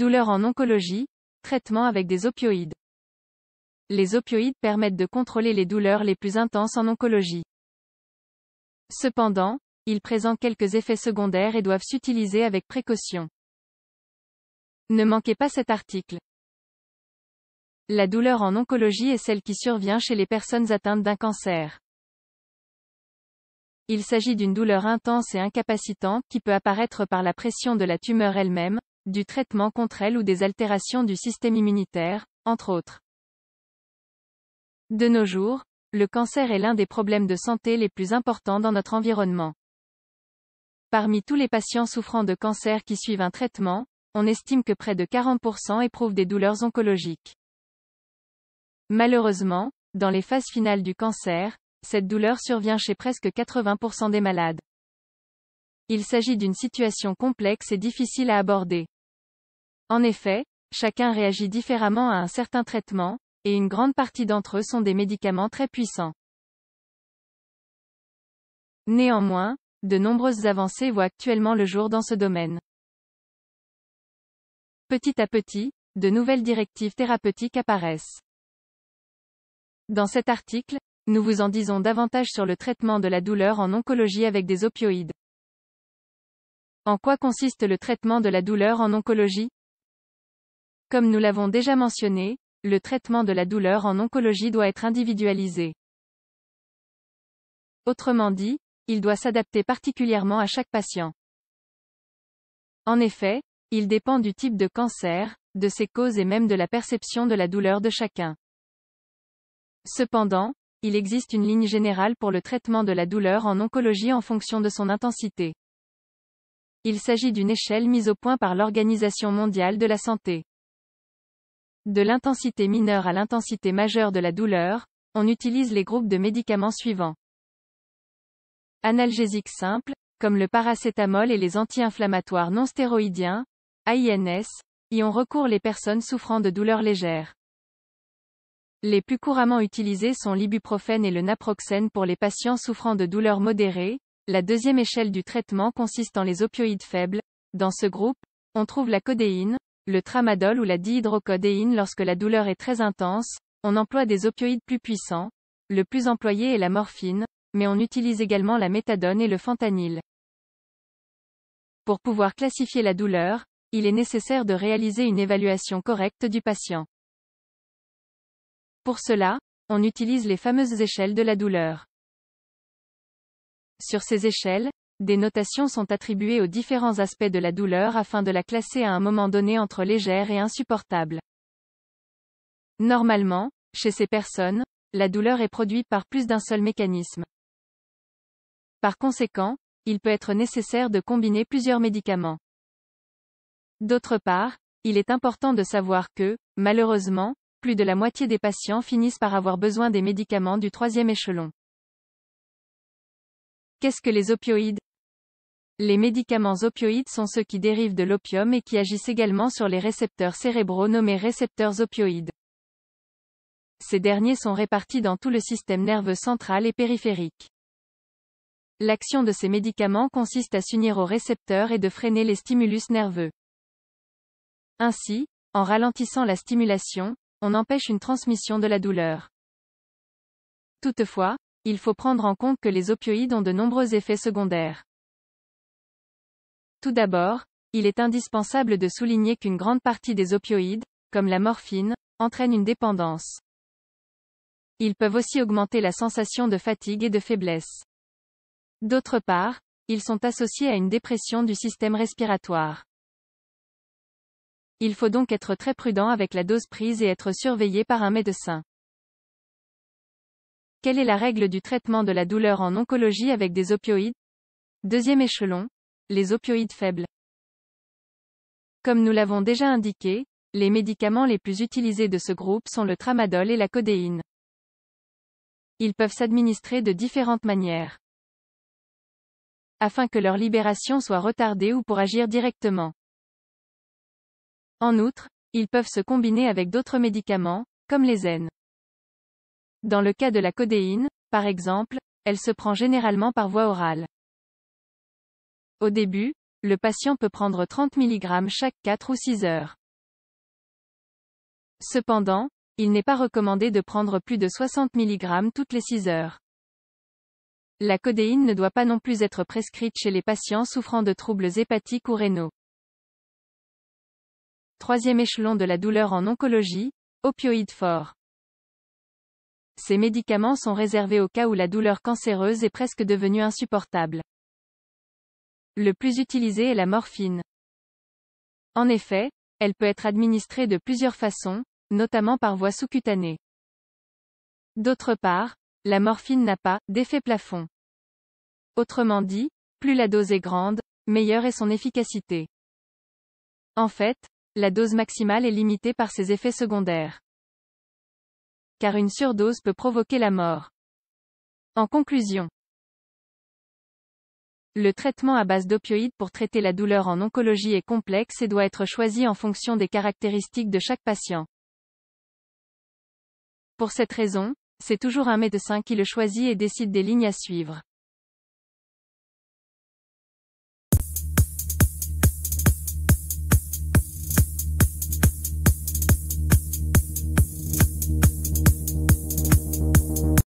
douleur en oncologie, traitement avec des opioïdes. Les opioïdes permettent de contrôler les douleurs les plus intenses en oncologie. Cependant, ils présentent quelques effets secondaires et doivent s'utiliser avec précaution. Ne manquez pas cet article. La douleur en oncologie est celle qui survient chez les personnes atteintes d'un cancer. Il s'agit d'une douleur intense et incapacitante qui peut apparaître par la pression de la tumeur elle-même, du traitement contre elle ou des altérations du système immunitaire, entre autres. De nos jours, le cancer est l'un des problèmes de santé les plus importants dans notre environnement. Parmi tous les patients souffrant de cancer qui suivent un traitement, on estime que près de 40% éprouvent des douleurs oncologiques. Malheureusement, dans les phases finales du cancer, cette douleur survient chez presque 80% des malades il s'agit d'une situation complexe et difficile à aborder. En effet, chacun réagit différemment à un certain traitement, et une grande partie d'entre eux sont des médicaments très puissants. Néanmoins, de nombreuses avancées voient actuellement le jour dans ce domaine. Petit à petit, de nouvelles directives thérapeutiques apparaissent. Dans cet article, nous vous en disons davantage sur le traitement de la douleur en oncologie avec des opioïdes. En quoi consiste le traitement de la douleur en oncologie Comme nous l'avons déjà mentionné, le traitement de la douleur en oncologie doit être individualisé. Autrement dit, il doit s'adapter particulièrement à chaque patient. En effet, il dépend du type de cancer, de ses causes et même de la perception de la douleur de chacun. Cependant, il existe une ligne générale pour le traitement de la douleur en oncologie en fonction de son intensité. Il s'agit d'une échelle mise au point par l'Organisation mondiale de la santé. De l'intensité mineure à l'intensité majeure de la douleur, on utilise les groupes de médicaments suivants. Analgésiques simples, comme le paracétamol et les anti-inflammatoires non stéroïdiens, AINS, y ont recours les personnes souffrant de douleurs légères. Les plus couramment utilisés sont l'ibuprofène et le naproxène pour les patients souffrant de douleurs modérées, la deuxième échelle du traitement consiste en les opioïdes faibles. Dans ce groupe, on trouve la codéine, le tramadol ou la dihydrocodéine lorsque la douleur est très intense. On emploie des opioïdes plus puissants. Le plus employé est la morphine, mais on utilise également la méthadone et le fentanyl. Pour pouvoir classifier la douleur, il est nécessaire de réaliser une évaluation correcte du patient. Pour cela, on utilise les fameuses échelles de la douleur. Sur ces échelles, des notations sont attribuées aux différents aspects de la douleur afin de la classer à un moment donné entre légère et insupportable. Normalement, chez ces personnes, la douleur est produite par plus d'un seul mécanisme. Par conséquent, il peut être nécessaire de combiner plusieurs médicaments. D'autre part, il est important de savoir que, malheureusement, plus de la moitié des patients finissent par avoir besoin des médicaments du troisième échelon. Qu'est-ce que les opioïdes Les médicaments opioïdes sont ceux qui dérivent de l'opium et qui agissent également sur les récepteurs cérébraux nommés récepteurs opioïdes. Ces derniers sont répartis dans tout le système nerveux central et périphérique. L'action de ces médicaments consiste à s'unir aux récepteurs et de freiner les stimulus nerveux. Ainsi, en ralentissant la stimulation, on empêche une transmission de la douleur. Toutefois, il faut prendre en compte que les opioïdes ont de nombreux effets secondaires. Tout d'abord, il est indispensable de souligner qu'une grande partie des opioïdes, comme la morphine, entraînent une dépendance. Ils peuvent aussi augmenter la sensation de fatigue et de faiblesse. D'autre part, ils sont associés à une dépression du système respiratoire. Il faut donc être très prudent avec la dose prise et être surveillé par un médecin. Quelle est la règle du traitement de la douleur en oncologie avec des opioïdes Deuxième échelon, les opioïdes faibles. Comme nous l'avons déjà indiqué, les médicaments les plus utilisés de ce groupe sont le tramadol et la codéine. Ils peuvent s'administrer de différentes manières. Afin que leur libération soit retardée ou pour agir directement. En outre, ils peuvent se combiner avec d'autres médicaments, comme les N. Dans le cas de la codéine, par exemple, elle se prend généralement par voie orale. Au début, le patient peut prendre 30 mg chaque 4 ou 6 heures. Cependant, il n'est pas recommandé de prendre plus de 60 mg toutes les 6 heures. La codéine ne doit pas non plus être prescrite chez les patients souffrant de troubles hépatiques ou rénaux. Troisième échelon de la douleur en oncologie, opioïdes forts. Ces médicaments sont réservés au cas où la douleur cancéreuse est presque devenue insupportable. Le plus utilisé est la morphine. En effet, elle peut être administrée de plusieurs façons, notamment par voie sous-cutanée. D'autre part, la morphine n'a pas d'effet plafond. Autrement dit, plus la dose est grande, meilleure est son efficacité. En fait, la dose maximale est limitée par ses effets secondaires car une surdose peut provoquer la mort. En conclusion, le traitement à base d'opioïdes pour traiter la douleur en oncologie est complexe et doit être choisi en fonction des caractéristiques de chaque patient. Pour cette raison, c'est toujours un médecin qui le choisit et décide des lignes à suivre.